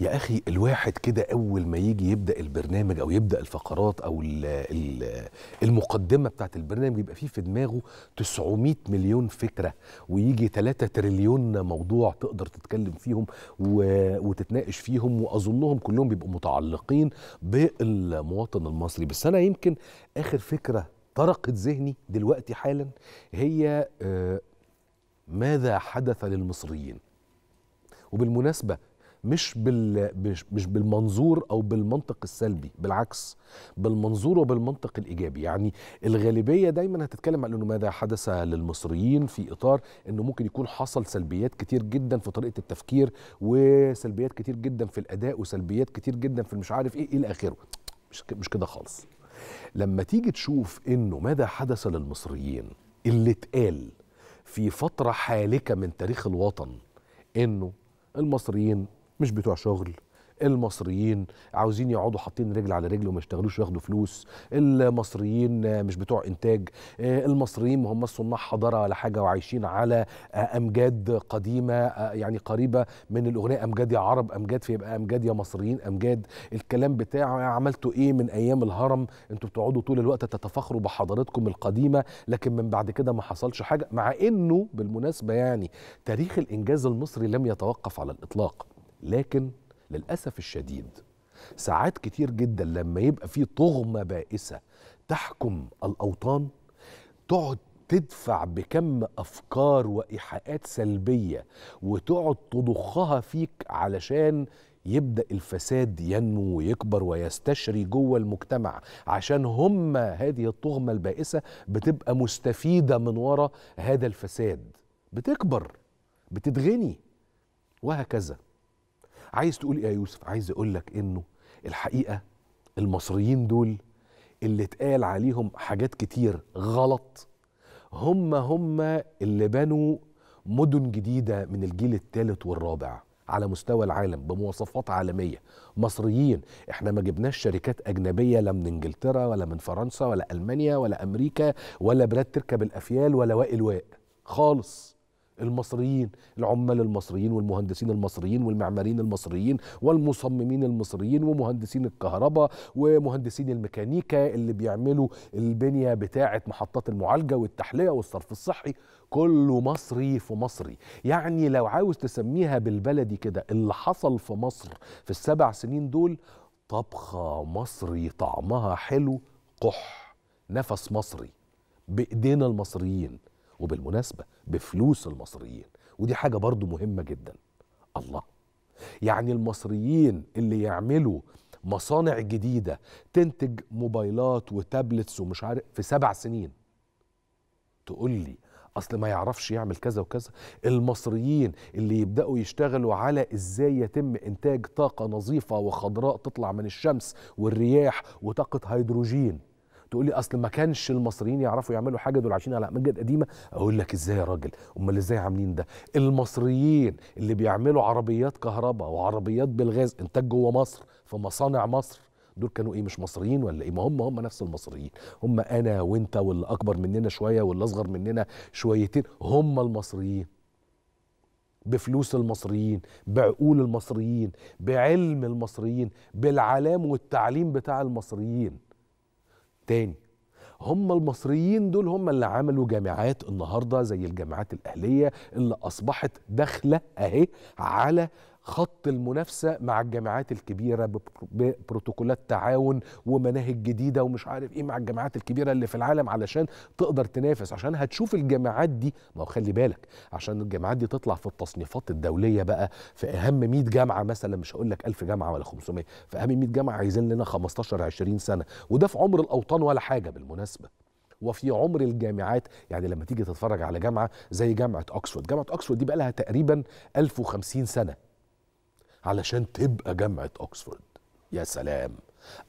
يا اخي الواحد كده اول ما يجي يبدا البرنامج او يبدا الفقرات او الـ الـ المقدمه بتاعت البرنامج يبقى فيه في دماغه 900 مليون فكره ويجي 3 تريليون موضوع تقدر تتكلم فيهم وتتناقش فيهم واظنهم كلهم بيبقوا متعلقين بالمواطن المصري بس انا يمكن اخر فكره طرقت ذهني دلوقتي حالا هي آه، ماذا حدث للمصريين وبالمناسبه مش بال مش بالمنظور او بالمنطق السلبي بالعكس بالمنظور وبالمنطق الايجابي يعني الغالبيه دايما هتتكلم عن انه ماذا حدث للمصريين في اطار انه ممكن يكون حصل سلبيات كتير جدا في طريقه التفكير وسلبيات كتير جدا في الاداء وسلبيات كتير جدا في مش عارف ايه الى اخره مش مش كده خالص لما تيجي تشوف انه ماذا حدث للمصريين اللي اتقال في فتره حالكه من تاريخ الوطن انه المصريين مش بتوع شغل المصريين عاوزين يقعدوا حاطين رجل على رجل وما يشتغلوش ياخدوا فلوس المصريين مش بتوع انتاج المصريين ما هم صناع حضاره ولا حاجه وعايشين على امجاد قديمه يعني قريبه من الاغنيه امجاد يا عرب امجاد فيبقى امجاد يا مصريين امجاد الكلام بتاعه يعني عملتوا ايه من ايام الهرم انتوا بتقعدوا طول الوقت تتفاخروا بحضارتكم القديمه لكن من بعد كده ما حصلش حاجه مع انه بالمناسبه يعني تاريخ الانجاز المصري لم يتوقف على الاطلاق لكن للأسف الشديد ساعات كتير جدا لما يبقى في طغمة بائسة تحكم الأوطان تقعد تدفع بكم أفكار وإيحاءات سلبية وتقعد تضخها فيك علشان يبدأ الفساد ينمو ويكبر ويستشري جوه المجتمع عشان هم هذه الطغمة البائسة بتبقى مستفيدة من ورا هذا الفساد بتكبر بتتغني وهكذا عايز تقول ايه يا يوسف عايز اقول لك انه الحقيقه المصريين دول اللي اتقال عليهم حاجات كتير غلط هم هم اللي بنوا مدن جديده من الجيل الثالث والرابع على مستوى العالم بمواصفات عالميه مصريين احنا ما جبناش شركات اجنبيه لا من انجلترا ولا من فرنسا ولا المانيا ولا امريكا ولا بلاد تركب الافيال ولا واء واق خالص المصريين العمال المصريين والمهندسين المصريين والمعماريين المصريين والمصممين المصريين ومهندسين الكهرباء ومهندسين الميكانيكا اللي بيعملوا البنية بتاعة محطات المعالجة والتحلية والصرف الصحي كله مصري في مصري يعني لو عاوز تسميها بالبلدي كده اللي حصل في مصر في السبع سنين دول طبخة مصري طعمها حلو قح نفس مصري بإيدينا المصريين وبالمناسبة بفلوس المصريين ودي حاجة برضو مهمة جدا الله يعني المصريين اللي يعملوا مصانع جديدة تنتج موبايلات وتابلتس ومش عارف في سبع سنين تقول لي اصل ما يعرفش يعمل كذا وكذا المصريين اللي يبداوا يشتغلوا على ازاي يتم انتاج طاقه نظيفه وخضراء تطلع من الشمس والرياح وطاقه هيدروجين تقول لي اصل ما كانش المصريين يعرفوا يعملوا حاجه دول عايشين على امجاد قديمه اقول لك ازاي يا راجل امال ازاي عاملين ده المصريين اللي بيعملوا عربيات كهرباء وعربيات بالغاز انتاج جوه مصر في مصانع مصر دول كانوا ايه مش مصريين ولا ايه ما هم هم نفس المصريين هم انا وانت واللي اكبر مننا شويه واللي اصغر مننا شويتين هم المصريين بفلوس المصريين بعقول المصريين بعلم المصريين بالعلام والتعليم بتاع المصريين تاني هم المصريين دول هم اللي عملوا جامعات النهارده زي الجامعات الاهليه اللي اصبحت داخله اهي على خط المنافسه مع الجامعات الكبيره ببروتوكولات تعاون ومناهج جديده ومش عارف ايه مع الجامعات الكبيره اللي في العالم علشان تقدر تنافس عشان هتشوف الجامعات دي ما هو خلي بالك عشان الجامعات دي تطلع في التصنيفات الدوليه بقى في اهم 100 جامعه مثلا مش هقول لك 1000 جامعه ولا 500 في اهم 100 جامعه عايزين لنا 15 20 سنه وده في عمر الاوطان ولا حاجه بالمناسبه وفي عمر الجامعات يعني لما تيجي تتفرج على جامعه زي جامعه أكسفورد جامعه أكسفورد دي بقى لها تقريبا 1050 سنه علشان تبقى جامعه أكسفورد يا سلام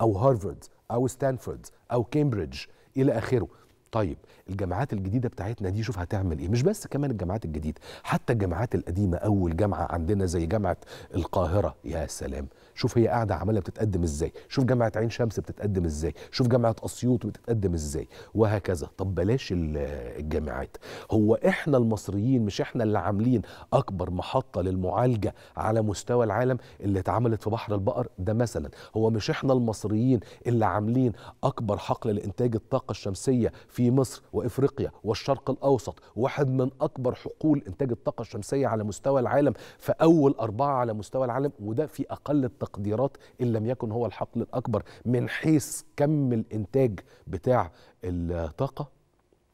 او هارفارد او ستانفورد او كامبريدج الى اخره طيب الجامعات الجديدة بتاعتنا دي شوف هتعمل ايه مش بس كمان الجامعات الجديدة حتى الجامعات القديمة اول جامعة عندنا زي جامعة القاهرة يا سلام شوف هي قاعده عماله بتتقدم ازاي شوف جامعه عين شمس بتتقدم ازاي شوف جامعه اسيوط بتتقدم ازاي وهكذا طب بلاش الجامعات هو احنا المصريين مش احنا اللي عاملين اكبر محطه للمعالجه على مستوى العالم اللي اتعملت في بحر البقر ده مثلا هو مش احنا المصريين اللي عاملين اكبر حقل لانتاج الطاقه الشمسيه في مصر وافريقيا والشرق الاوسط واحد من اكبر حقول انتاج الطاقه الشمسيه على مستوى العالم في اول اربعه على مستوى العالم وده في اقل التقدير التقديرات ان لم يكن هو الحقل الاكبر من حيث كم الانتاج بتاع الطاقه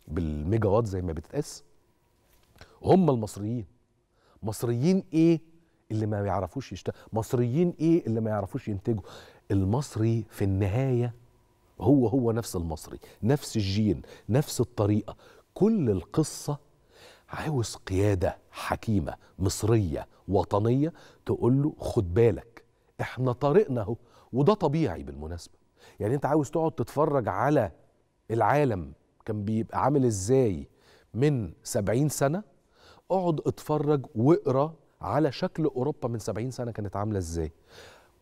بالميجا وات زي ما بتتقاس هم المصريين مصريين ايه اللي ما يعرفوش يشتغل مصريين ايه اللي ما يعرفوش ينتجوا المصري في النهايه هو هو نفس المصري نفس الجين نفس الطريقه كل القصه عاوز قياده حكيمه مصريه وطنيه تقول له خد بالك احنا طريقنا اهو وده طبيعي بالمناسبه يعني انت عاوز تقعد تتفرج على العالم كان بيبقى عامل ازاي من 70 سنه اقعد اتفرج واقرا على شكل اوروبا من 70 سنه كانت عامله ازاي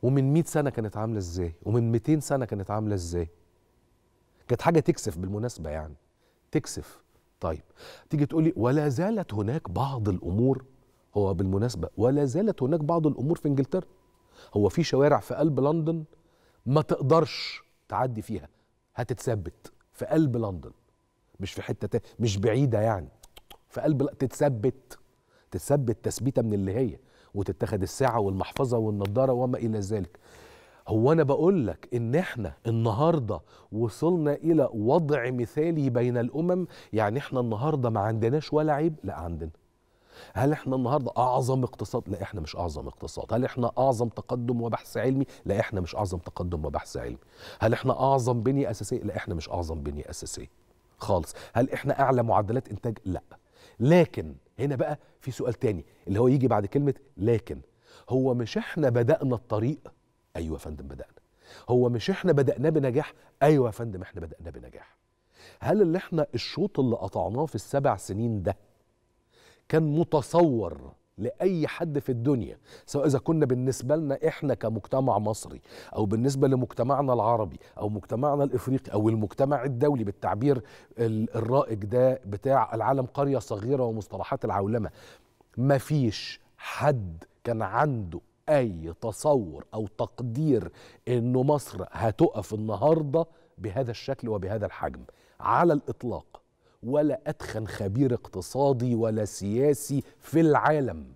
ومن 100 سنه كانت عامله ازاي ومن 200 سنه كانت عامله ازاي كانت حاجه تكسف بالمناسبه يعني تكسف طيب تيجي تقولي ولا زالت هناك بعض الامور هو بالمناسبه ولا زالت هناك بعض الامور في انجلترا هو في شوارع في قلب لندن ما تقدرش تعدي فيها هتتثبت في قلب لندن مش في حته تا... مش بعيده يعني في قلب تتثبت تتثبت تثبيته من اللي هي وتتخذ الساعه والمحفظه والنضاره وما الى ذلك هو انا بقول لك ان احنا النهارده وصلنا الى وضع مثالي بين الامم يعني احنا النهارده ما عندناش ولا عيب لا عندنا هل احنا النهارده اعظم اقتصاد لا احنا مش اعظم اقتصاد هل احنا اعظم تقدم وبحث علمي لا احنا مش اعظم تقدم وبحث علمي هل احنا اعظم بنيه اساسيه لا احنا مش اعظم بنيه اساسيه خالص هل احنا اعلى معدلات انتاج لا لكن هنا بقى في سؤال تاني اللي هو يجي بعد كلمه لكن هو مش احنا بدانا الطريق ايوه يا فندم بدانا هو مش احنا بدأناه بنجاح؟ أيوة يا فندم احنا بدأناه بنجاح. هل اللي احنا الشوط اللي قطعناه في السبع سنين ده كان متصور لأي حد في الدنيا سواء إذا كنا بالنسبة لنا إحنا كمجتمع مصري أو بالنسبة لمجتمعنا العربي أو مجتمعنا الإفريقي أو المجتمع الدولي بالتعبير الرائج ده بتاع العالم قرية صغيرة ومصطلحات العولمة مفيش حد كان عنده أي تصور أو تقدير إنه مصر هتقف النهاردة بهذا الشكل وبهذا الحجم على الإطلاق ولا أتخن خبير اقتصادي ولا سياسي في العالم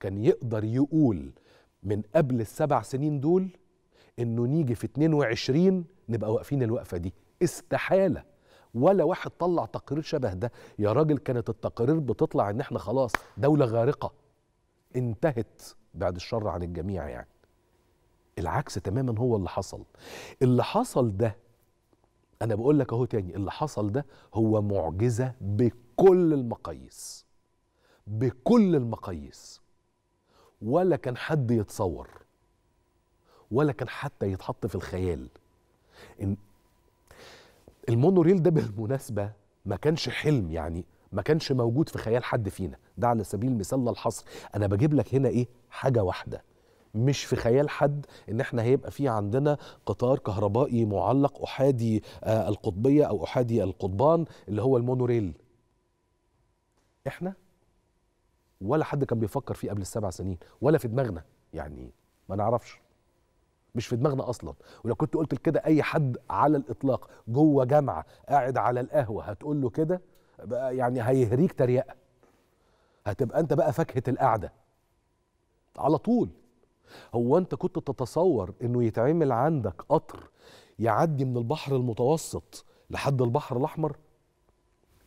كان يقدر يقول من قبل السبع سنين دول انه نيجي في 22 نبقى واقفين الوقفه دي استحاله ولا واحد طلع تقرير شبه ده يا راجل كانت التقارير بتطلع ان احنا خلاص دوله غارقه انتهت بعد الشر عن الجميع يعني العكس تماما هو اللي حصل اللي حصل ده انا بقول لك اهو تاني اللي حصل ده هو معجزه بكل المقاييس بكل المقاييس ولا كان حد يتصور ولا كان حتى يتحط في الخيال إن المونوريل ده بالمناسبه ما كانش حلم يعني ما كانش موجود في خيال حد فينا ده على سبيل المثال للحصر انا بجيب لك هنا ايه حاجه واحده مش في خيال حد ان احنا هيبقى في عندنا قطار كهربائي معلق احادي آه، القطبيه او احادي القضبان اللي هو المونوريل احنا ولا حد كان بيفكر فيه قبل السبع سنين ولا في دماغنا يعني ما نعرفش مش في دماغنا اصلا ولو كنت قلت كده اي حد على الاطلاق جوه جامعه قاعد على القهوه هتقول له كده يعني هيهريك تريقه هتبقى انت بقى فاكهه القعده على طول هو انت كنت تتصور انه يتعمل عندك قطر يعدي من البحر المتوسط لحد البحر الاحمر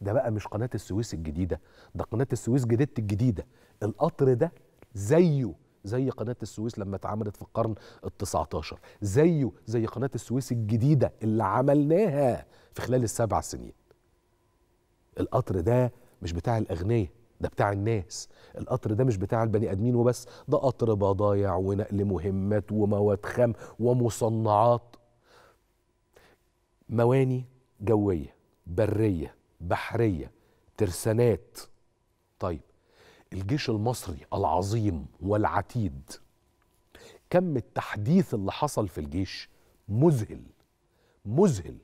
ده بقى مش قناه السويس الجديده ده قناه السويس جديدة الجديده القطر ده زيه زي قناة السويس لما اتعملت في القرن ال19 زيه زي قناة السويس الجديدة اللي عملناها في خلال السبع سنين القطر ده مش بتاع الأغنياء ده بتاع الناس القطر ده مش بتاع البني ادمين وبس ده قطر بضايع ونقل مهمات ومواد خام ومصنعات مواني جويه بريه بحريه ترسانات طيب الجيش المصري العظيم والعتيد كم التحديث اللي حصل في الجيش مذهل مذهل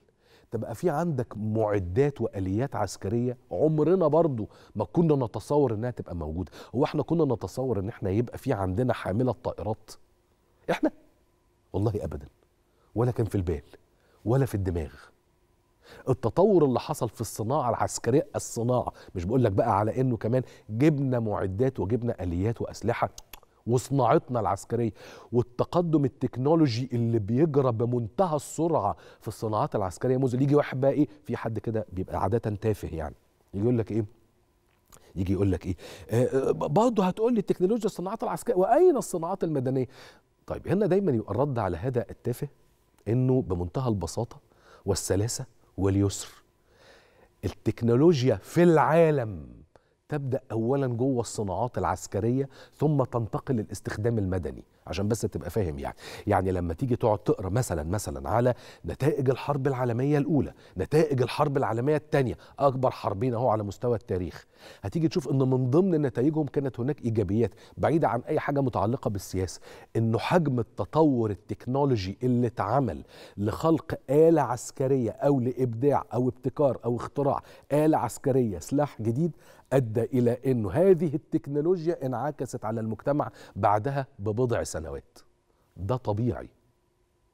تبقى في عندك معدات واليات عسكريه عمرنا برضو ما كنا نتصور انها تبقى موجوده هو احنا كنا نتصور ان احنا يبقى في عندنا حامله طائرات احنا والله ابدا ولا كان في البال ولا في الدماغ التطور اللي حصل في الصناعه العسكريه الصناعه مش بقول لك بقى على انه كمان جبنا معدات وجبنا اليات واسلحه وصناعتنا العسكريه والتقدم التكنولوجي اللي بيجرى بمنتهى السرعه في الصناعات العسكريه مذهل يجي واحد بقى ايه في حد كده بيبقى عاده تافه يعني يجي يقول لك ايه يجي يقول لك ايه آه، آه، برضه هتقول لي التكنولوجيا الصناعات العسكريه واين الصناعات المدنيه طيب هنا دايما يبقى الرد على هذا التافه انه بمنتهى البساطه والسلاسه واليسر التكنولوجيا في العالم تبدا اولا جوه الصناعات العسكريه ثم تنتقل للاستخدام المدني عشان بس تبقى فاهم يعني يعني لما تيجي تقعد تقرا مثلا مثلا على نتائج الحرب العالميه الاولى نتائج الحرب العالميه الثانيه اكبر حربين اهو على مستوى التاريخ هتيجي تشوف ان من ضمن نتائجهم كانت هناك ايجابيات بعيده عن اي حاجه متعلقه بالسياسه انه حجم التطور التكنولوجي اللي اتعمل لخلق اله عسكريه او لابداع او ابتكار او اختراع اله عسكريه سلاح جديد ادى الى انه هذه التكنولوجيا انعكست على المجتمع بعدها ببضع سنين سنوات ده طبيعي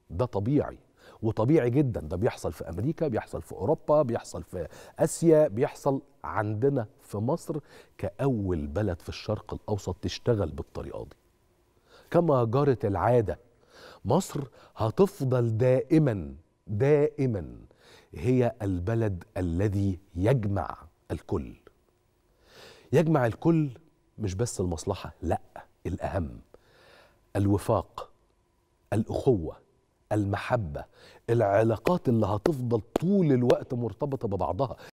ده طبيعي وطبيعي جدا ده بيحصل في امريكا بيحصل في اوروبا بيحصل في اسيا بيحصل عندنا في مصر كاول بلد في الشرق الاوسط تشتغل بالطريقه دي كما جرت العاده مصر هتفضل دائما دائما هي البلد الذي يجمع الكل يجمع الكل مش بس المصلحه لا الاهم الوفاق الاخوه المحبه العلاقات اللي هتفضل طول الوقت مرتبطه ببعضها